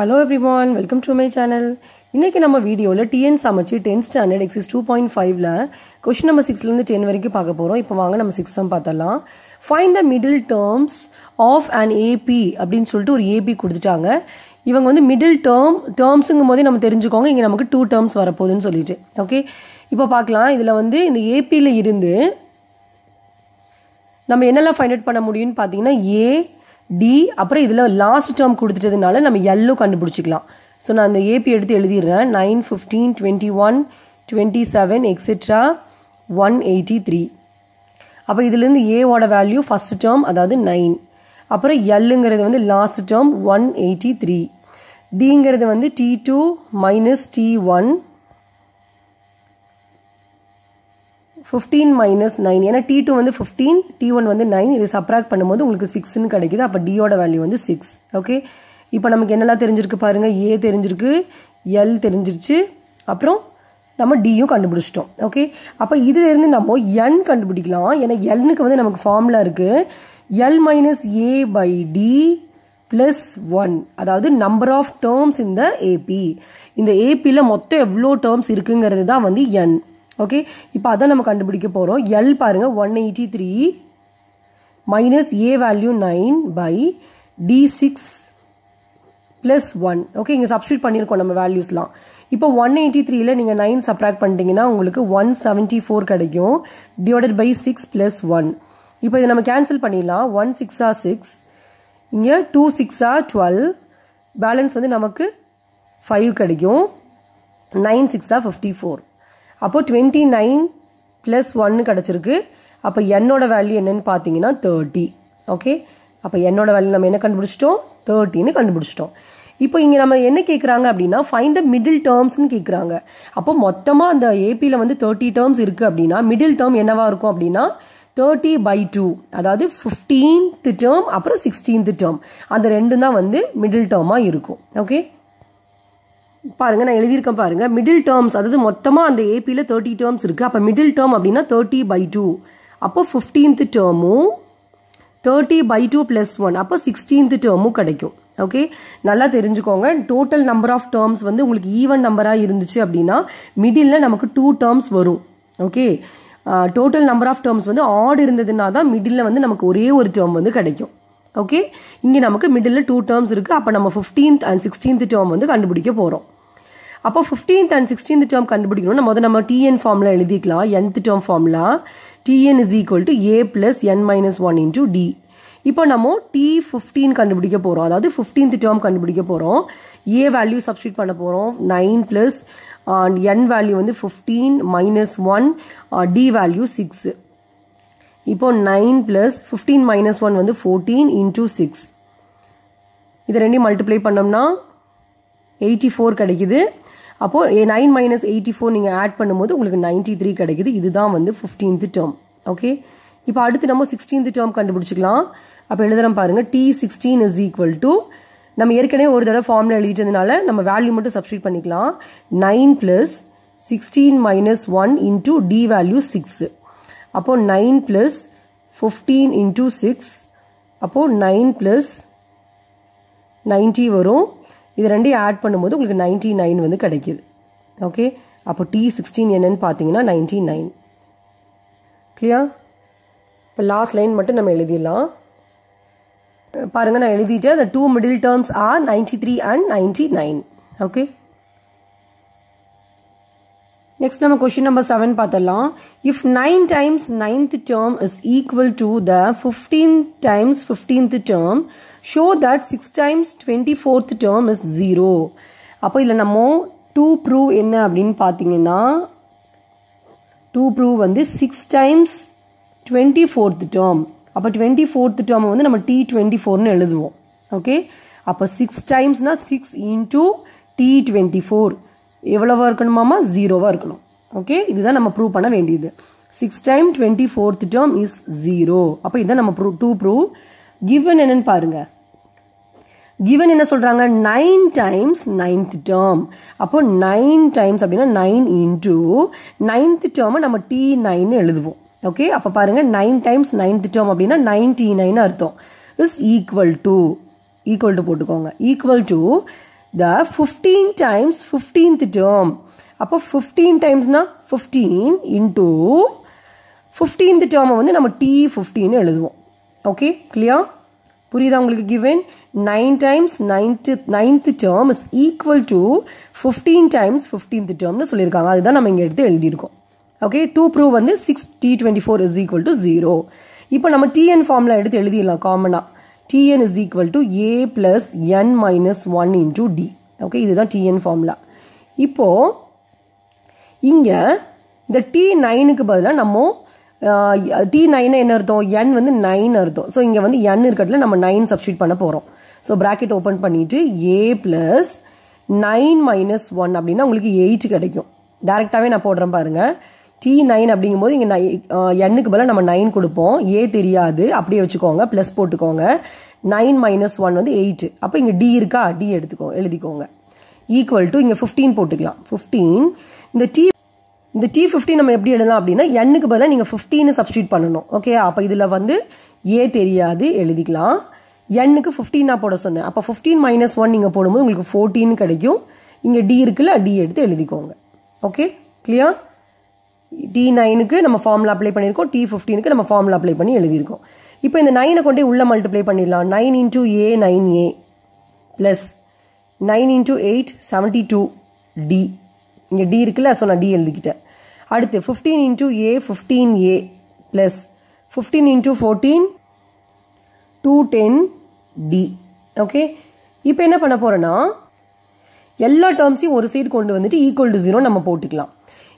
hello everyone welcome to my channel இன்றைக்கி நம்ம வீடியோவில் டிஎன் சமைச்சு tenth standard exercise two point ஃபைவ்ல கொஷின் நம்பர் சிக்ஸ்லேருந்து டென் வரைக்கும் பார்க்க போகிறோம் இப்போ வாங்க நம்ம சிக்ஸ் தான் பார்த்தலாம் find the middle terms of and AP அப்படின்னு சொல்லிட்டு ஒரு ஏபி கொடுத்துட்டாங்க இவங்க வந்து மிடில் டேர்ம் டேர்ம்ஸுங்கும் போதே நம்ம தெரிஞ்சுக்கோங்க இங்கே நமக்கு டூ டேர்ம்ஸ் வரப்போகுதுன்னு சொல்லிட்டு ஓகே இப்போ பார்க்கலாம் இதில் வந்து இந்த ஏபியில் இருந்து நம்ம என்னெல்லாம் ஃபைண்ட் அவுட் பண்ண முடியும்னு பார்த்தீங்கன்னா ஏ டி அப்புறம் இதில் லாஸ்ட் டேர்ம் கொடுத்துட்டதுனால நம்ம எல்லோ கண்டுபிடிச்சிக்கலாம் ஸோ நான் அந்த ஏபி எடுத்து எழுதிடுறேன் nine fifteen twenty one twenty seven etcetera one eighty three அப்போ இதுலேருந்து ஏவோட வேல்யூ ஃபஸ்ட் டேர்ம் அதாவது நைன் அப்புறம் எல்லுங்கிறது வந்து last term one eighty three டிங்கிறது வந்து d two minus d one fifteen minus nine ஏன்னா டி டூ வந்து ஃபிஃப்டீன் டி ஒன் வந்து நைன் இது சப்ராக்ட் பண்ணும்போது உங்களுக்கு சிக்ஸ்னு கிடைக்குது அப்போ டியோட வேல்யூ வந்து சிக்ஸ் ஓகே இப்போ நமக்கு என்னெல்லாம் தெரிஞ்சிருக்கு பாருங்கள் ஏ தெரிஞ்சிருக்கு எல் தெரிஞ்சிருச்சு அப்புறம் நம்ம டியும் கண்டுபிடிச்சிட்டோம் ஓகே அப்போ இதுலேருந்து நம்ம என் கண்டுபிடிக்கலாம் ஏன்னா எல்னுக்கு வந்து நமக்கு ஃபார்முலா இருக்குது l minus a by d plus one அதாவது நம்பர் ஆஃப் டேர்ம்ஸ் இந்த ஏபி இந்த ஏபியில் மொத்தம் எவ்வளோ டேர்ம்ஸ் இருக்குங்கிறது தான் வந்து என் ஓகே இப்போ அதை நம்ம கண்டுபிடிக்க போகிறோம் எல் பாருங்கள் one eighty three minus a value nine by d six plus one okay இங்கே சப்ஸ்டியூட் பண்ணியிருக்கோம் நம்ம வேல்யூஸ்லாம் இப்போ ஒன் எயிட்டி த்ரீல நீங்கள் நைன் சப்ராக்ட் பண்ணிட்டீங்கன்னா உங்களுக்கு ஒன் செவன்ட்டி ஃபோர் கிடைக்கும் divided by six plus one இப்போ இதை நம்ம கேன்சல் பண்ணிடலாம் ஒன் சிக்ஸா சிக்ஸ் இங்கே டூ சிக்ஸா டுவெல் பேலன்ஸ் வந்து நமக்கு ஃபைவ் கிடைக்கும் நைன் சிக்ஸா ஃபிஃப்டி ஃபோர் அப்போது டுவெண்ட்டி நைன் ப்ளஸ் ஒன்று கிடச்சிருக்கு அப்போ என்னோட வேல்யூ என்னென்னு பார்த்தீங்கன்னா தேர்ட்டி ஓகே அப்போ என்னோட வேல்யூ நம்ம என்ன கண்டுபிடிச்சிட்டோம் தேர்ட்டின்னு கண்டுபிடிச்சிட்டோம் இப்போ இங்கே நம்ம என்ன கேட்குறாங்க அப்படின்னா ஃபைன் த மிடில் டேர்ம்ஸ்னு கேட்குறாங்க அப்போ மொத்தமாக அந்த ஏபியில் வந்து தேர்ட்டி டேர்ம்ஸ் இருக்குது அப்படின்னா மிடில் டேர்ம் என்னவாக இருக்கும் அப்படின்னா தேர்ட்டி பை டூ அதாவது ஃபிஃப்டீன்த் டேர்ம் அப்புறம் சிக்ஸ்டீன்த் டேர்ம் அந்த ரெண்டு தான் வந்து மிடில் டேர்மாக இருக்கும் ஓகே பாருங்கள் நான் எழுதியிருக்கேன் பாருங்கள் மிடில் டேர்ம்ஸ் அதாவது மொத்தமாக அந்த ஏபியில் தேர்ட்டி டேர்ம்ஸ் இருக்குது அப்போ மிடில் டேர்ம் அப்படின்னா தேர்ட்டி பை டூ அப்போ ஃபிஃப்டீன்த் டேர்மும் thirty by two plus one அப்போ சிக்ஸ்டீன்த் டேர்மும் கிடைக்கும் ஓகே நல்லா தெரிஞ்சுக்கோங்க டோட்டல் நம்பர் ஆஃப் டேர்ம்ஸ் வந்து உங்களுக்கு ஈவன் நம்பராக இருந்துச்சு அப்படின்னா மிடில் நமக்கு டூ டேர்ம்ஸ் வரும் okay total number of terms வந்து ஆடு இருந்ததுன்னா தான் மிடில் வந்து நமக்கு ஒரே ஒரு டேர்ம் வந்து கிடைக்கும் ஓகே இங்கே நமக்கு மிடில் டூ டேர்ம்ஸ் இருக்குது அப்போ நம்ம ஃபிஃப்டீன்த் அண்ட் சிக்ஸ்டீன்த் டேர்ம் வந்து கண்டுபிடிக்க போகிறோம் அப்போ ஃபிஃப்டீன்த் அண்ட் சிக்ஸ்டீன்த் டேர்ம் கண்டுபிடிக்கணும் நம்ம முதல் நம்ம டிஎன் ஃபார்ம்லாம் எழுதிக்கலாம் என்த் டேர்ம் ஃபார்ம்லாம் tn is equal to a plus n minus one into d இப்போ நம்ம டி ஃபிஃப்டீன் கண்டுபிடிக்க போகிறோம் அதாவது ஃபிஃப்டீன்த் டேர்ம் கண்டுபிடிக்க போகிறோம் ஏ வேல்யூ சப்ஸ்டியூட் பண்ண போகிறோம் நைன் ப்ளஸ் என் வேல்யூ வந்து fifteen minus one d value six இப்போ nine plus fifteen minus one வந்து ஃபோர்டீன் இன்டூ சிக்ஸ் இதை ரெண்டையும் மல்டிப்ளை பண்ணோம்னா எயிட்டி ஃபோர் கிடைக்குது அப்போது a nine minus eighty four நீங்கள் ஆட் பண்ணும்போது உங்களுக்கு நைன்ட்டி த்ரீ கிடைக்குது இதுதான் வந்து ஃபிஃப்டீன்த் டேர்ம் ஓகே இப்போ அடுத்து நம்ம சிக்ஸ்டீன்த் டேர்ம் கண்டுபிடிச்சிக்கலாம் அப்போ எழுதுகிறோம் பாருங்கள் d sixteen is equal to நம்ம ஏற்கனவே ஒரு தடவை ஃபார்மில் எழுதிட்டதுனால நம்ம வேல்யூ மட்டும் சப்ஸ்டியூட் பண்ணிக்கலாம் nine plus sixteen minus one into d value six அப்போது nine plus fifteen into six அப்போது நைன் ப்ளஸ் நைன்ட்டி வரும் இது ரெண்டையும் ஆட் பண்ணும்போது உங்களுக்கு நைன்டி நைன் வந்து கிடைக்கிது ஓகே அப்போ டி சிக்ஸ்டீன் என்னன்னு பார்த்தீங்கன்னா நைன்டி நைன் கிளியா இப்போ லாஸ்ட் லைன் மட்டும் நம்ம எழுதிடலாம் பாருங்கள் நான் எழுதிட்டேன் அந்த two middle terms are ninety three and ninety nine okay next நம்ம கொஷின் நம்பர் செவன் பார்த்தலாம் if nine times ninth term is equal to the fifteen times fifteenth term show that six times twenty fourth term is zero அப்போ இதில் நம்ம to prove என்ன அப்படின்னு பார்த்தீங்கன்னா to prove வந்து six times twenty fourth term அப்போ twenty fourth term வந்து நம்ம டி டுவெண்ட்டி ஃபோர்னு எழுதுவோம் ஓகே அப்போ சிக்ஸ் டைம்ஸ்னால் six into d twenty four எவ்வளவாக இருக்கணுமாமா ஜீரோவாக இருக்கணும் ஓகே இதுதான் நம்ம ப்ரூவ் பண்ண வேண்டியது six time twenty fourth term is zero அப்போ இதை நம்ம ப்ரூவ் டூ ப்ரூவ் கிவன் என்னன்னு பாருங்கள் கிவன் என்ன சொல்கிறாங்க நைன் டைம்ஸ் நைன்த் டேர்ம் அப்போ நைன் டைம்ஸ் அப்படின்னா நைன் இன்டூ நைன்த் டேர்மை நம்ம டி நைன் எழுதுவோம் ஓகே அப்போ பாருங்கள் நைன் டைம்ஸ் நைன்த் டேர்ம் அப்படின்னா நைன் டி நைன் அர்த்தம் is equal to equal to போட்டுக்கோங்க equal to the fifteen times fifteenth term அப்போ ஃபிஃப்டீன் டைம்ஸ்னா ஃபிஃப்டீன் இன்டூ ஃபிஃப்டீன்த் டேர்மை வந்து நம்ம டி ஃபிஃப்டின்னு எழுதுவோம் ஓகே கிளியா புரியுதா உங்களுக்கு given nine times ninth ninth term is equal to fifteen times fifteenth டேர்ம்னு சொல்லியிருக்காங்க அதுதான் நம்ம இங்கே எடுத்து எழுதியிருக்கோம் ஓகே டூ ப்ரூவ் வந்து six d twenty four is equal to zero இப்போ நம்ம டிஎன் ஃபார்மில் எடுத்து எழுதிடலாம் காமனாக tn is equal to a plus n minus 1 into d okay இதுதான் டிஎன் ஃபார்முலா இப்போது இங்கே இந்த டி நைனுக்கு பதிலாக நம்ம டி நைனை என்ன அர்த்தம் என் வந்து நைன் அர்த்தம் ஸோ இங்கே வந்து என் இருக்கிறதுல நம்ம நைன் சப்ஸ்டியூட் பண்ண போகிறோம் ஸோ ப்ராக்கெட் ஓப்பன் பண்ணிவிட்டு a plus nine minus one அப்படின்னா உங்களுக்கு எயிட் கிடைக்கும் டேரெக்டாகவே நான் போடுறேன் பாருங்கள் டி நைன் அப்படிங்கும்போது இங்கே நை எண்ணுக்கு பதிலாக நம்ம நைன் கொடுப்போம் ஏ தெரியாது அப்படியே வச்சுக்கோங்க ப்ளஸ் போட்டுக்கோங்க நைன் மைனஸ் ஒன் வந்து எயிட்டு அப்போ இங்கே டி இருக்கா டி எடுத்துக்கோ எழுதிக்கோங்க ஈக்குவல் டு இங்கே ஃபிஃப்டீன் போட்டுக்கலாம் ஃபிஃப்டீன் இந்த டி இந்த டி ஃபிஃப்டீன் நம்ம எப்படி எழுதலாம் அப்படின்னா எண்ணுக்கு பதிலாக நீங்கள் ஃபிஃப்டீனு சப்ஸ்டியூட் பண்ணணும் ஓகே அப்போ இதில் வந்து ஏ தெரியாது எழுதிக்கலாம் எண்ணுக்கு ஃபிஃப்டீனாக போட சொன்னேன் அப்போ ஃபிஃப்டீன் மைனஸ் ஒன் நீங்கள் போடும்போது உங்களுக்கு ஃபோர்டீன் கிடைக்கும் இங்கே டி இருக்குல்ல டி எடுத்து எழுதிக்கோங்க ஓகே கிளியர் டி நைனுக்கு நம்ம ஃபார்முலா அப்ளை பண்ணியிருக்கோம் டி ஃபிஃப்டீனுக்கு நம்ம ஃபார்முலா அப்ளை பண்ணி எழுதியிருக்கோம் இப்போ இந்த நைனை கொண்டே உள்ளே மல்டிப்ளை பண்ணிடலாம் nine into a nine a plus nine into eight seventy two d இங்கே டி இருக்குல்ல ஸோ நான் டி எழுதிக்கிட்டேன் அடுத்து fifteen into a fifteen a plus fifteen into fourteen two ten d okay இப்போ என்ன பண்ண போகிறேன்னா எல்லா டேர்ம்ஸையும் ஒரு சைடு கொண்டு வந்துட்டு ஈக்குவல் டு ஜீரோ நம்ம போட்டுக்கலாம்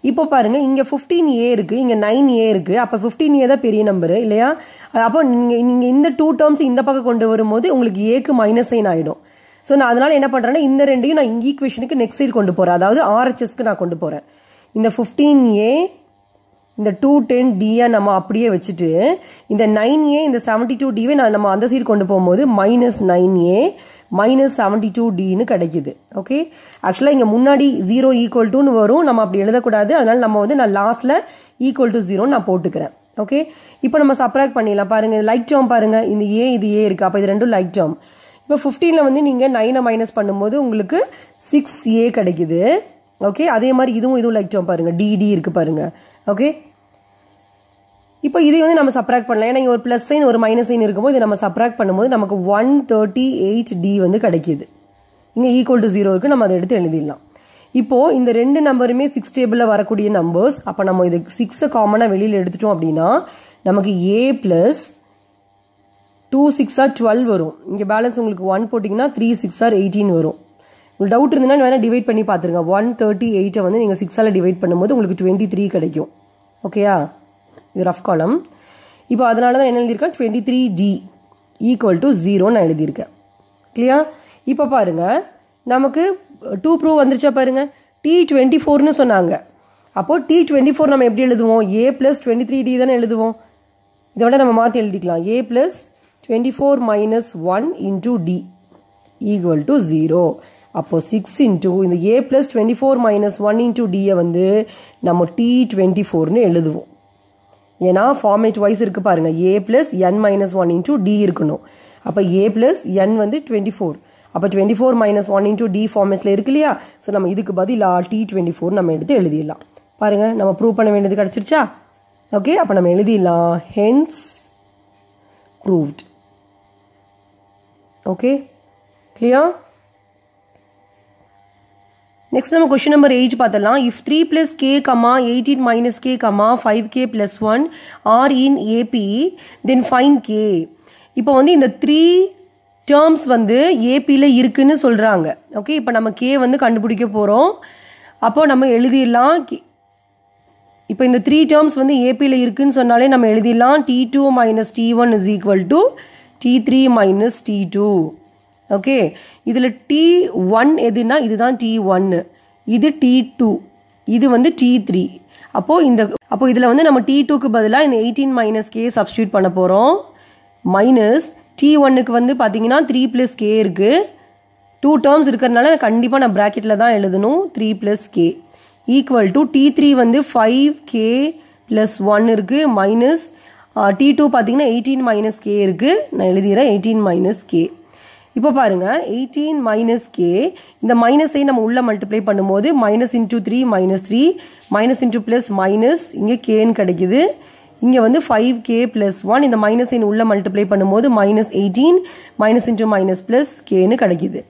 இப்போ பாருங்கள் இங்கே ஃபிஃப்டீன் ஏ இருக்குது இங்கே நைன் ஏ இருக்குது அப்போ ஃபிஃப்டீன் ஏ தான் பெரிய நம்பரு இல்லையா அப்போ நீங்கள் நீங்கள் இந்த டூ டேர்ம்ஸ் இந்த பக்கம் கொண்டு வரும்போது உங்களுக்கு ஏக்கு மைனஸ் சைன் ஆகிடும் ஸோ நான் அதனால் என்ன பண்ணுறேன்னா இந்த ரெண்டையும் நான் இங்கே ஈக்குவேஷனுக்கு நெக்ஸ்ட் சைடு கொண்டு போகிறேன் அதாவது ஆர்ஹெச்எஸ்க்கு நான் கொண்டு போகிறேன் இந்த ஃபிஃப்டீன் ஏ இந்த டூ டென் டியை நம்ம அப்படியே வச்சுட்டு இந்த நைன் ஏ இந்த செவன்டி டூ டிவே நான் நம்ம அந்த சைடு கொண்டு போகும்போது minus nine a minus seventy two டின்னு கிடைக்குது ஓகே ஆக்சுவலாக இங்கே முன்னாடி ஜீரோ ஈக்குவல் டூன்னு வரும் நம்ம அப்படி எழுதக்கூடாது அதனால் நம்ம வந்து நான் லாஸ்ட்டில் ஈக்குவல் டு ஜீரோன்னு நான் போட்டுக்கிறேன் ஓகே இப்போ நம்ம சப்ராக்ட் பண்ணிடலாம் பாருங்கள் லைக் டேர்ம் பாருங்கள் இந்த ஏ இது ஏ இருக்குது அப்போ இது ரெண்டும் லைக் டேர்ம் இப்போ ஃபிஃப்டீனில் வந்து நீங்கள் நைனை மைனஸ் பண்ணும்போது உங்களுக்கு சிக்ஸ் ஏ கிடைக்குது ஓகே அதே மாதிரி இதுவும் இதுவும் லைக் டேர்ம் பாருங்கள் டிடி இருக்குது பாருங்கள் ஓகே இப்போ இதை வந்து நம்ம சப்ராக்ட் பண்ணலாம் ஏன்னா ஒரு ப்ளஸ் சைன் ஒரு மைனஸ் சைன் இருக்கும்போது இதை நம்ம சப்ராக்ட் பண்ணும்போது நமக்கு ஒன் தேர்ட்டி எயிட் டி வந்து கிடைக்கிது இங்கே ஈக்குவல் டு ஜீரோ இருக்குது நம்ம அதை எடுத்து எழுதிடலாம் இப்போது இந்த ரெண்டு நம்பருமே சிக்ஸ் டேபிளில் வரக்கூடிய நம்பர்ஸ் அப்போ நம்ம இது சிக்ஸை காமனாக வெளியில் எடுத்துட்டோம் அப்படின்னா நமக்கு ஏ ப்ளஸ் டூ சிக்ஸாக டுவெல் வரும் இங்கே பேலன்ஸ் உங்களுக்கு ஒன் போட்டிங்கன்னா த்ரீ சிக்ஸ் ஆர் எயிட்டீன் வரும் உங்களுக்கு டவுட் இருந்ததுன்னா வேணால் டிவைட் பண்ணி பார்த்துருங்க ஒன் தேர்ட்டி எயிட்டை வந்து நீங்கள் சிக்ஸால் டிவைட் பண்ணும்போது உங்களுக்கு டுவெண்ட்டி த்ரீ கிடைக்கும் ஓகேயா ரஃப் காலம் இப்போ அதனால தான் என்ன எழுதியிருக்கேன் twenty three d equal to ஜீரோன்னு நான் எழுதியிருக்கேன் கிளியா இப்போ பாருங்கள் நமக்கு டூ ப்ரூவ் வந்துருச்சா பாருங்கள் டி டுவெண்ட்டி ஃபோர்னு சொன்னாங்க அப்போது டி டுவெண்ட்டி ஃபோர் நம்ம எப்படி எழுதுவோம் a plus twenty three d தானே எழுதுவோம் இதை விட நம்ம மாற்றி எழுதிக்கலாம் a plus twenty four minus one into d equal to zero அப்போது சிக்ஸ் இன்டூ இந்த a plus twenty four minus one into டியை வந்து நம்ம டி டுவெண்ட்டி ஃபோர்னு எழுதுவோம் ஏன்னா ஃபார்மேட் வைஸ் இருக்குது பாருங்கள் a plus n minus one into d இருக்கணும் அப்போ ஏ ப்ளஸ் என் வந்து டுவெண்ட்டி ஃபோர் அப்போ twenty four minus one into d ஃபார்மேட்டில் இருக்கு இல்லையா ஸோ நம்ம இதுக்கு பதிலாக டி டுவெண்ட்டி ஃபோர் நம்ம எடுத்து எழுதிடலாம் பாருங்கள் நம்ம ப்ரூவ் பண்ண வேண்டியது கிடச்சிருச்சா ஓகே அப்போ நம்ம எழுதிடலாம் ஹென்ஸ் ப்ரூவ்ட் ஓகே கிளியா நெக்ஸ்ட் நம்ம கொஸ்டின் நம்பர் எயிட் பார்த்தலாம் if three plus k comma eighteen minus k comma five k plus one are in AP then find k இப்போ வந்து இந்த த்ரீ டேர்ம்ஸ் வந்து ஏபியில் இருக்குன்னு சொல்கிறாங்க ஓகே இப்போ நம்ம கே வந்து கண்டுபிடிக்க போகிறோம் அப்போ நம்ம எழுதிடலாம் இப்போ இந்த த்ரீ டேர்ம்ஸ் வந்து ஏபியில் இருக்குன்னு சொன்னாலே நம்ம எழுதிடலாம் d two minus d one is equal to d three minus d two okay இதில் டி ஒன் எதுனா இதுதான் டி ஒன்னு இது டி டூ இது வந்து டி த்ரீ அப்போது இந்த அப்போ இதில் வந்து நம்ம டி டூக்கு பதிலாக இந்த எயிட்டீன் மைனஸ் கே சப்ஸ்டியூட் பண்ண போகிறோம் மைனஸ் டி ஒன்னுக்கு வந்து பார்த்தீங்கன்னா த்ரீ ப்ளஸ் கே இருக்குது டூ டேர்ம்ஸ் இருக்கிறதுனால கண்டிப்பாக நான் ப்ராக்கெட்டில் தான் எழுதணும் three plus k equal to d three வந்து ஃபைவ் கே ப்ளஸ் ஒன் இருக்குது மைனஸ் டி டூ பார்த்தீங்கன்னா எயிட்டீன் மைனஸ் கே இருக்குது நான் எழுதிடுறேன் எயிட்டீன் மைனஸ் கே இப்போ பாருங்க எயிட்டீன் மைனஸ் கே இந்த மைனஸை நம்ம உள்ள மல்டிப்ளை பண்ணும்போது minus into three minus three minus into plus minus இங்கே கேன்னு கிடைக்குது இங்கே வந்து ஃபைவ் கே ப்ளஸ் ஒன் இந்த மைனஸ் இன் உள்ள மல்டிப்ளை பண்ணும்போது minus eighteen minus into minus plus கேன்னு கிடைக்குது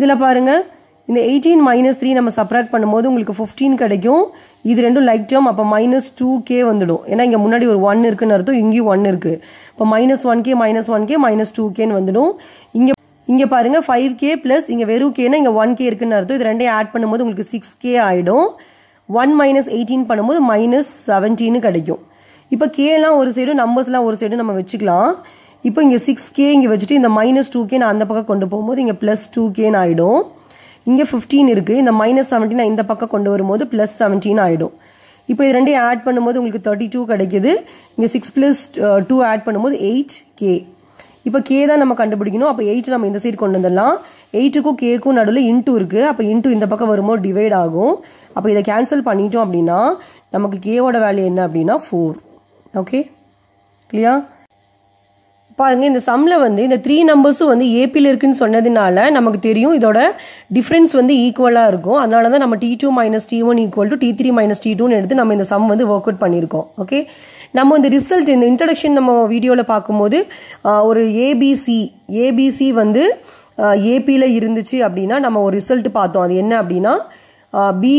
இதில் பாருங்கள் இந்த எயிட்டீன் மைனஸ் த்ரீ நம்ம சப்ராக்ட் பண்ணும்போது உங்களுக்கு ஃபிஃப்டீன் கிடைக்கும் இது ரெண்டும் லைக் டேர்ம் அப்போ மைனஸ் டூ கே வந்துடும் ஏன்னா இங்கே முன்னாடி ஒரு ஒன் இருக்குன்னு அர்த்தம் இங்கேயும் ஒன் இருக்குது இப்போ minus one k minus one k minus two கேன்னு வந்துடும் இங்கே இங்கே பாருங்கள் ஃபைவ் கே ப்ளஸ் இங்கே வெறும் கேனா இங்கே ஒன் கே இருக்குன்னு அர்த்தம் இது ரெண்டையும் ஆட் பண்ணும்போது உங்களுக்கு சிக்ஸ் கே ஆகிடும் ஒன் மைனஸ் எயிட்டீன் பண்ணும்போது மைனஸ் செவன்டீன்னு கிடைக்கும் இப்போ கேலாம் ஒரு சைடு நம்பர்ஸ்லாம் ஒரு சைடு நம்ம வச்சுக்கலாம் இப்போ இங்கே சிக்ஸ் கே இங்கே வச்சுட்டு இந்த மைனஸ் டூ கே நான் அந்த பக்கம் கொண்டு போகும்போது இங்கே ப்ளஸ் டூ கேன்னு ஆகிடும் இங்கே ஃபிஃப்டீன் இருக்குது இந்த மைனஸ் செவன்டீன் இந்த பக்கம் கொண்டு வரும்போது ப்ளஸ் செவன்டீன் ஆகிடும் இப்போ இது ரெண்டையும் ஆட் பண்ணும்போது உங்களுக்கு தேர்ட்டி டூ கிடைக்கிது இங்கே சிக்ஸ் ப்ளஸ் டூ ஆட் பண்ணும்போது எயிட் கே இப்போ கே தான் நம்ம கண்டுபிடிக்கணும் அப்போ எயிட் நம்ம இந்த சைடு கொண்டு வந்துடலாம் எயிட்டுக்கும் கேக்கும் நடுவில் இன்ட்டு இருக்குது அப்போ இன்ட்டு இந்த பக்கம் வரும்போது டிவைட் ஆகும் அப்போ இதை கேன்சல் பண்ணிட்டோம் அப்படின்னா நமக்கு கேவோட வேல்யூ என்ன அப்படின்னா ஃபோர் ஓகே இல்லையா பாருங்கள் இந்த சம்மில் வந்து இந்த த்ரீ நம்பர்ஸும் வந்து ஏபியில் இருக்குன்னு சொன்னதுனால நமக்கு தெரியும் இதோட டிஃப்ரென்ஸ் வந்து ஈக்குவலாக இருக்கும் அதனால தான் நம்ம d two minus d one equal to d three minus d டூன்னு எடுத்து நம்ம இந்த சம் வந்து ஒர்க் அவுட் பண்ணியிருக்கோம் ஓகே நம்ம இந்த ரிசல்ட் இந்த இன்ட்ரடக்ஷன் நம்ம வீடியோவில் பார்க்கும்போது ஒரு ஏபிசி ஏபிசி வந்து ஏபியில் இருந்துச்சு அப்படின்னா நம்ம ஒரு ரிசல்ட் பார்த்தோம் அது என்ன அப்படின்னா b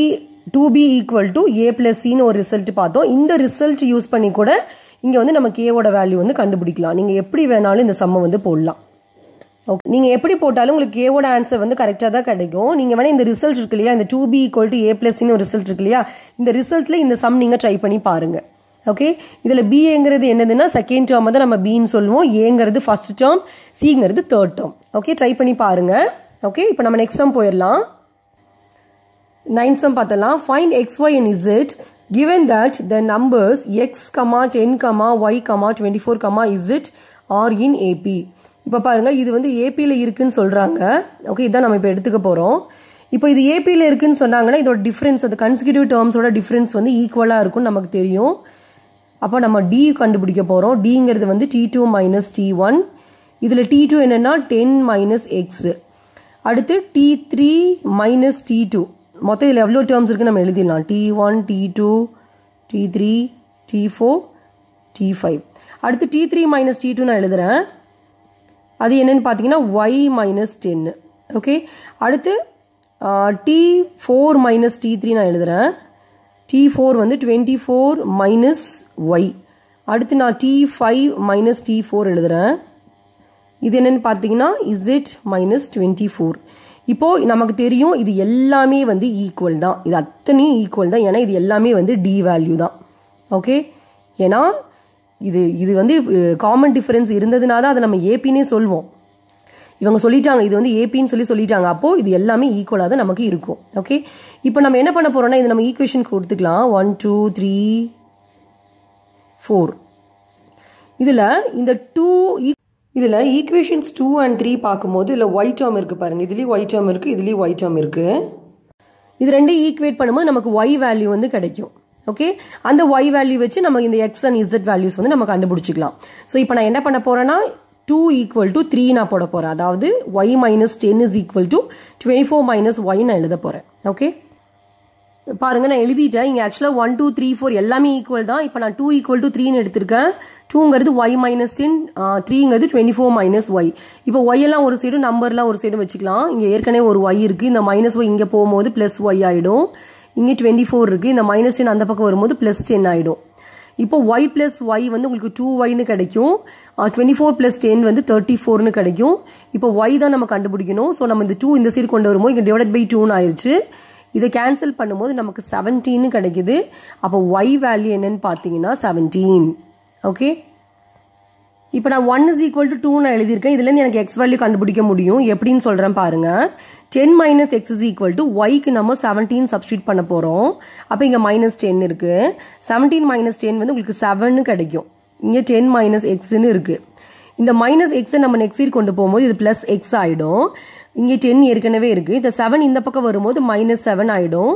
two b equal to a plus சின்னு ஒரு ரிசல்ட் பார்த்தோம் இந்த ரிசல்ட் யூஸ் பண்ணி கூட இங்கே வந்து நம்ம கேவோட வேல்யூ வந்து கண்டுபிடிக்கலாம் நீங்கள் எப்படி வேணாலும் இந்த சம்மை வந்து போடலாம் ஓகே நீங்கள் எப்படி போட்டாலும் உங்களுக்கு கேவோட ஆன்சர் வந்து கரெக்டாக தான் கிடைக்கும் நீங்கள் வேணால் இந்த ரிசல்ட் இருக்கு இல்லையா இந்த two b equal to a சின்னு ஒரு ரிசல்ட் இருக்கு இல்லையா இந்த ரிசல்ட்டில் இந்த சம் நீங்கள் ட்ரை பண்ணி பாருங்கள் ஓகே இதில் பிஏங்கிறது என்னதுன்னா செகண்ட் டேர்ம் தான் நம்ம பின்னு சொல்லுவோம் ஏங்கிறது ஃபர்ஸ்ட் டேர்ம் சிங்கிறது தேர்ட் டேர்ம் ஓகே ட்ரை பண்ணி பாருங்கள் ஓகே இப்போ நம்ம நெக்ஸ்ட் சம் போயிடலாம் நைன்த் சம் பார்த்தலாம் find x y and it given that the numbers x comma ten comma y comma twenty four comma is it are in AP இப்போ பாருங்கள் இது வந்து ஏபியில் இருக்குதுன்னு சொல்கிறாங்க ஓகே இதான் நம்ம இப்போ எடுத்துக்க போகிறோம் இப்போ இது ஏபியில் இருக்குதுன்னு சொன்னாங்கன்னா இதோட டிஃப்ரென்ஸ் அது கன்சிக்யூட்டிவ் டேர்ம்ஸோட டிஃப்ரென்ஸ் வந்து ஈக்குவலாக இருக்கும்னு நமக்கு தெரியும் அப்போ நம்ம டி கண்டுபிடிக்க போகிறோம் டிங்கிறது வந்து d two minus d one இதில் டி டூ என்னென்னா டென் மைனஸ் எக்ஸு அடுத்து d three minus d two மொத்தம் இதில் எவ்வளோ டேர்ம்ஸ் இருக்குது நம்ம எழுதிடலாம் d one d two d three d four d five அடுத்து d three minus d two நான் எழுதுகிறேன் அது என்னென்னு பார்த்தீங்கன்னா ஒய் மைனஸ் டென்னு ஓகே அடுத்து d four minus d three நான் எழுதுகிறேன் டி ஃபோர் வந்து டுவெண்ட்டி ஃபோர் மைனஸ் ஒய் அடுத்து நான் d five minus d four எழுதுகிறேன் இது என்னென்னு பார்த்தீங்கன்னா இட் மைனஸ் டுவெண்ட்டி ஃபோர் இப்போது நமக்கு தெரியும் இது எல்லாமே வந்து ஈக்குவல் தான் இது அத்தனையும் ஈக்குவல் தான் ஏன்னா இது எல்லாமே வந்து டி வேல்யூ தான் ஓகே ஏன்னா இது இது வந்து காமன் டிஃப்ரென்ஸ் இருந்ததுனால அதை நம்ம ஏபின்னே சொல்வோம் இவங்க சொல்லிட்டாங்க இது வந்து ஏபின்னு சொல்லி சொல்லிட்டாங்க அப்போது இது எல்லாமே ஈக்குவலாக தான் நமக்கு இருக்கும் ஓகே இப்போ நம்ம என்ன பண்ண போகிறோம்னா இது நம்ம ஈக்குவேஷன் கொடுத்துக்கலாம் ஒன் டூ த்ரீ ஃபோர் இதில் இந்த டூ இதில் ஈக்குவேஷன்ஸ் டூ அண்ட் த்ரீ பார்க்கும்போது இதில் ஒயிட் டேர்ம் இருக்குது பாருங்கள் இதுலேயும் ஒயிட் டேர்ம் இருக்குது இதுலேயும் ஒயிட் டேர்ம் இருக்குது இது ரெண்டையும் ஈக்குவேட் பண்ணும்போது நமக்கு ஒய் வேல்யூ வந்து கிடைக்கும் ஓகே அந்த ஒய் வேல்யூ வச்சு நம்ம இந்த எக்ஸ் அண்ட் இசட் வேல்யூஸ் வந்து நம்ம கண்டுபிடிச்சிக்கலாம் ஸோ இப்போ நான் என்ன பண்ண போகிறேன்னா டூ ஈக்குவல் டு த்ரீ நான் போட போகிறேன் அதாவது y minus ten is equal to twenty four minus y நான் எழுத போகிறேன் ஓகே பாருங்கள் நான் எழுதிட்டேன் இங்கே ஆக்சுவலாக ஒன் டூ த்ரீ ஃபோர் எல்லாமே ஈக்குவல் தான் இப்போ நான் டூ ஈக்குவல் டு த்ரீன்னு எடுத்திருக்கேன் டூங்கிறது ஒய் மைனஸ் டென் த்ரீங்கிறது டுவெண்ட்டி ஃபோர் மைனஸ் ஒய் இப்போ ஒய் எல்லாம் ஒரு சைடும் நம்பர்லாம் ஒரு சைடும் வச்சுக்கலாம் இங்கே ஏற்கனவே ஒரு ஒய் இருக்குது இந்த மைனஸ் ஒய் இங்கே போகும்போது ப்ளஸ் ஒய் ஆகிடும் இங்கே டுவெண்ட்டி ஃபோர் இருக்குது இந்த மைனஸ் டென் அந்த பக்கம் வரும்போது ப்ளஸ் டென் ஆகிடும் இப்போ ஒய் ப்ளஸ் ஒய் வந்து உங்களுக்கு டூ ஒய்னு கிடைக்கும் டுவெண்ட்டி ஃபோர் ப்ளஸ் டென் வந்து தேர்ட்டி ஃபோர்னு கிடைக்கும் இப்போ ஒய் தான் நம்ம கண்டுபிடிக்கணும் ஸோ நம்ம இந்த டூ இந்த சைடு கொண்டு வரும்போது இங்கே டிவைட் பை டூன்னு ஆயிடுச்சு இதை கேன்சல் பண்ணும்போது நமக்கு செவன்டீன்னு கிடைக்குது அப்போ ஒய் வேல்யூ என்னன்னு பார்த்தீங்கன்னா செவன்டீன் ஓகே இப்போ நான் one is equal to two நான் எழுதியிருக்கேன் இதுலேருந்து எனக்கு எக்ஸ் வேல்யூ கண்டுபிடிக்க முடியும் எப்படின்னு சொல்கிறேன் பாருங்க ten minus x is equal to ஒய்க்கு நம்ம செவன்டீன் சப்ஸ்டியூட் பண்ண போகிறோம் அப்போ இங்கே மைனஸ் டென் இருக்குது செவன்டீன் மைனஸ் டென் வந்து உங்களுக்கு செவன்னு கிடைக்கும் இங்கே டென் மைனஸ் எக்ஸ்ன்னு இருக்குது இந்த மைனஸ் எக்ஸை நம்ம நெக்ஸ்ட் இயர் கொண்டு போகும்போது இது பிளஸ் எக்ஸ் ஆகிடும் இங்கே டென் ஏற்கனவே இருக்குது இந்த செவன் இந்த பக்கம் வரும்போது மைனஸ் செவன் ஆகிடும்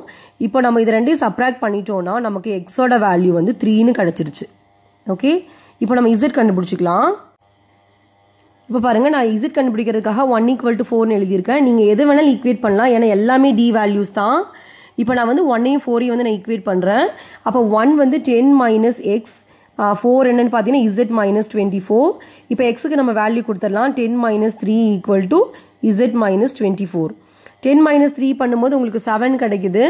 இப்போ நம்ம இது ரெண்டையும் சப்ராக்ட் பண்ணிட்டோம்னா நமக்கு எக்ஸோட வேல்யூ வந்து த்ரீன்னு கிடச்சிருச்சு ஓகே இப்போ நம்ம இசட் கண்டுபிடிச்சிக்கலாம் இப்போ பாருங்கள் நான் இசட் கண்டுபிடிக்கிறதுக்காக ஒன் ஈக்குவல் டு ஃபோர்னு எழுதியிருக்கேன் நீங்கள் எது வேணாலும் ஈக்குவேட் பண்ணலாம் ஏன்னா எல்லாமே டி வேல்யூஸ் தான் இப்போ நான் வந்து ஒன்னையும் ஃபோரையும் வந்து நான் ஈக்குவேட் பண்ணுறேன் அப்போ ஒன் வந்து டென் மைனஸ் எக்ஸ் ஃபோர் என்னன்னு பார்த்தீங்கன்னா இசட் மைனஸ் டுவெண்ட்டி ஃபோர் இப்போ எக்ஸுக்கு நம்ம வேல்யூ கொடுத்துடலாம் ten minus three equal to z minus twenty four ten minus three பண்ணும்போது உங்களுக்கு செவன் கிடைக்குது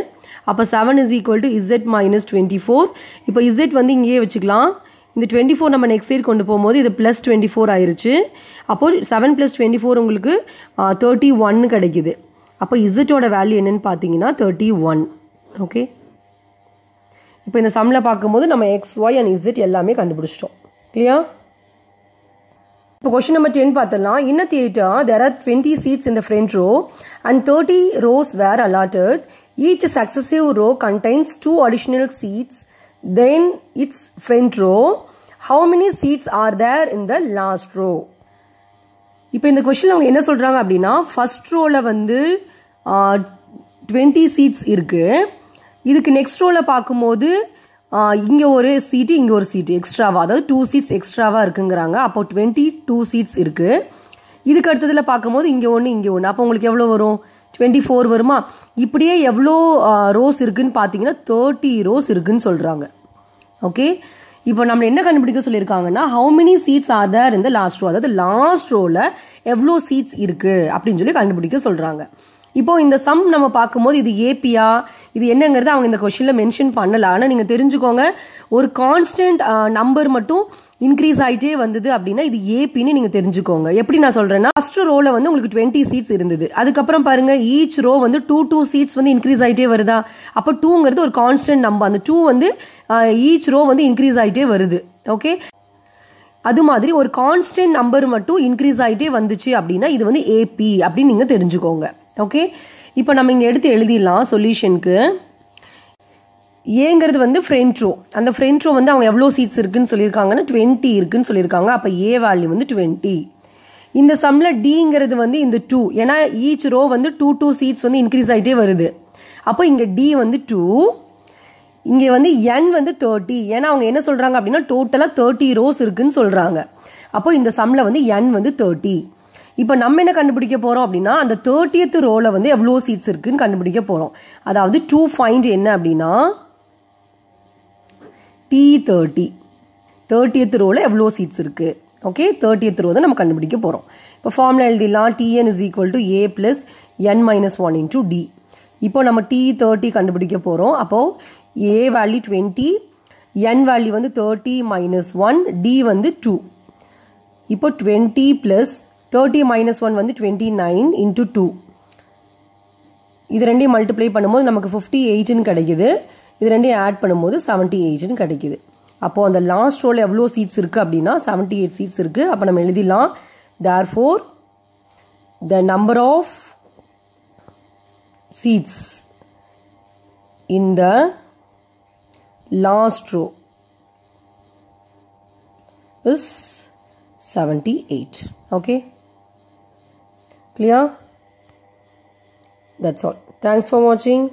அப்போ seven is equal to z minus twenty four இப்போ இசட் வந்து இங்கேயே வச்சுக்கலாம் இந்த டுவெண்ட்டி ஃபோர் நம்ம நெக்ஸ்ட் இயர் கொண்டு போகும்போது இது ப்ளஸ் டுவெண்ட்டி ஃபோர் ஆயிடுச்சு அப்போது செவன் ப்ளஸ் டுவெண்ட்டி ஃபோர் உங்களுக்கு தேர்ட்டி ஒன்னு கிடைக்குது அப்போ இசட்டோட வேல்யூ என்னென்னு பார்த்தீங்கன்னா தேர்ட்டி ஒன் ஓகே இப்போ இந்த சம்மில் பார்க்கும்போது நம்ம எக்ஸ் ஒய் அண்ட் இசட் எல்லாமே கண்டுபிடிச்சிட்டோம் இல்லையா இப்போ கொஸ்டின் நம்பர் டென் பார்த்தலாம் in a theatre there are twenty seats in the front row and thirty rows were allotted each successive row contains two additional seats than its front row how many seats are there in the last row இப்போ இந்த question அவங்க என்ன சொல்கிறாங்க அப்படின்னா first ரோவில் வந்து twenty seeds இருக்குது இதுக்கு next ரோவில் பார்க்கும்போது இங்கே ஒரு சீட்டு இங்கே ஒரு சீட்டு எக்ஸ்ட்ராவாக அதாவது டூ சீட்ஸ் எக்ஸ்ட்ராவாக இருக்குங்கிறாங்க அப்போ டுவெண்ட்டி டூ சீட்ஸ் இருக்குது இதுக்கு அடுத்ததில் பார்க்கும்போது இங்கே ஒன்று இங்கே ஒன்று அப்போ உங்களுக்கு எவ்வளோ வரும் டுவெண்ட்டி ஃபோர் வருமா இப்படியே எவ்வளோ ரோஸ் இருக்குதுன்னு பார்த்தீங்கன்னா தேர்ட்டி ரோஸ் இருக்குதுன்னு சொல்கிறாங்க ஓகே இப்போ நம்ம என்ன கண்டுபிடிக்க சொல்லியிருக்காங்கன்னா how many seats are there in the last row அதாவது லாஸ்ட் ரோவில் எவ்வளோ சீட்ஸ் இருக்குது அப்படின்னு சொல்லி கண்டுபிடிக்க சொல்கிறாங்க இப்போ இந்த சம் நம்ம பார்க்கும்போது இது ஏபியா இது என்னங்கிறது அவங்க இந்த கொஷினில் மென்ஷன் பண்ணல ஆனால் நீங்கள் தெரிஞ்சுக்கோங்க ஒரு கான்ஸ்டன்ட் நம்பர் மட்டும் இன்க்ரீஸ் ஆகிட்டே வந்தது அப்படின்னா இது ஏபின்னு நீங்கள் தெரிஞ்சுக்கோங்க எப்படி நான் சொல்கிறேன்னா ஃபர்ஸ்ட் ரோவில் வந்து உங்களுக்கு டுவெண்ட்டி சீட்ஸ் இருந்தது அதுக்கப்புறம் பாருங்கள் ஈச் ரோ வந்து டூ டூ சீட்ஸ் வந்து இன்க்ரீஸ் ஆகிட்டே வருதா அப்போ டூங்கிறது ஒரு கான்ஸ்டன்ட் நம்பர் அந்த டூ வந்து ஈச் ரோ வந்து இன்க்ரீஸ் ஆகிட்டே வருது ஓகே அது மாதிரி ஒரு கான்ஸ்டன்ட் நம்பர் மட்டும் இன்க்ரீஸ் ஆகிட்டே வந்துச்சு அப்படின்னா இது வந்து ஏபி அப்படின்னு நீங்கள் தெரிஞ்சுக்கோங்க ஓகே இப்போ நம்ம இங்கே எடுத்து எழுதிடலாம் சொல்யூஷனுக்கு ஏங்கிறது வந்து ஃப்ரெண்ட் ரோ அந்த ஃப்ரெண்ட் ரோ வந்து அவங்க எவ்வளோ சீட்ஸ் இருக்குன்னு சொல்லியிருக்காங்கன்னா டுவெண்ட்டி இருக்குன்னு சொல்லியிருக்காங்க அப்போ ஏ வேல்யூ வந்து டுவெண்ட்டி இந்த சம்மில் டிங்கிறது வந்து இந்த டூ ஏன்னா ஈச் ரோ வந்து டூ டூ சீட்ஸ் வந்து இன்க்ரீஸ் ஆகிட்டே வருது அப்போ இங்கே டி வந்து டூ இங்கே வந்து என் வந்து தேர்ட்டி ஏன்னா அவங்க என்ன சொல்கிறாங்க அப்படின்னா டோட்டலாக தேர்ட்டி ரோஸ் இருக்குன்னு சொல்கிறாங்க அப்போ இந்த சம்மில் வந்து என் வந்து தேர்ட்டி இப்போ நம்ம என்ன கண்டுபிடிக்க போகிறோம் அப்படின்னா அந்த தேர்ட்டியத்து ரோவில் வந்து எவ்வளோ சீட்ஸ் இருக்குன்னு கண்டுபிடிக்க போகிறோம் அதாவது டூ ஃபைண்ட் என்ன அப்படின்னா டி தேர்ட்டி தேர்ட்டியத் ரோவில் எவ்வளோ சீட்ஸ் இருக்குது ஓகே தேர்ட்டியத் ரோ தான் நம்ம கண்டுபிடிக்க போகிறோம் இப்போ ஃபார்முலா எழுதிடலாம் t n is equal to a plus n minus one into d இப்போ நம்ம டி தேர்ட்டி கண்டுபிடிக்க போகிறோம் அப்போது a value twenty n value வந்து தேர்ட்டி மைனஸ் ஒன் டி வந்து டூ இப்போ twenty plus thirty minus one வந்து டுவெண்ட்டி நைன் இன்ட்டு டூ இது ரெண்டையும் மல்டிப்ளை பண்ணும்போது நமக்கு ஃபிஃப்டி எயிட்டுன்னு கிடைக்குது இது ரெண்டையும் ஆட் பண்ணும்போது செவன்ட்டி எயிட்னு கிடைக்கிது அப்போது அந்த லாஸ்ட் ரோல் எவ்வளோ சீட்ஸ் இருக்குது அப்படின்னா செவன்ட்டி எயிட் சீட்ஸ் இருக்குது அப்போ நம்ம எழுதிடலாம் therefore the number of seats in the last row is seventy eight okay clear that's all thanks for வாட்சிங்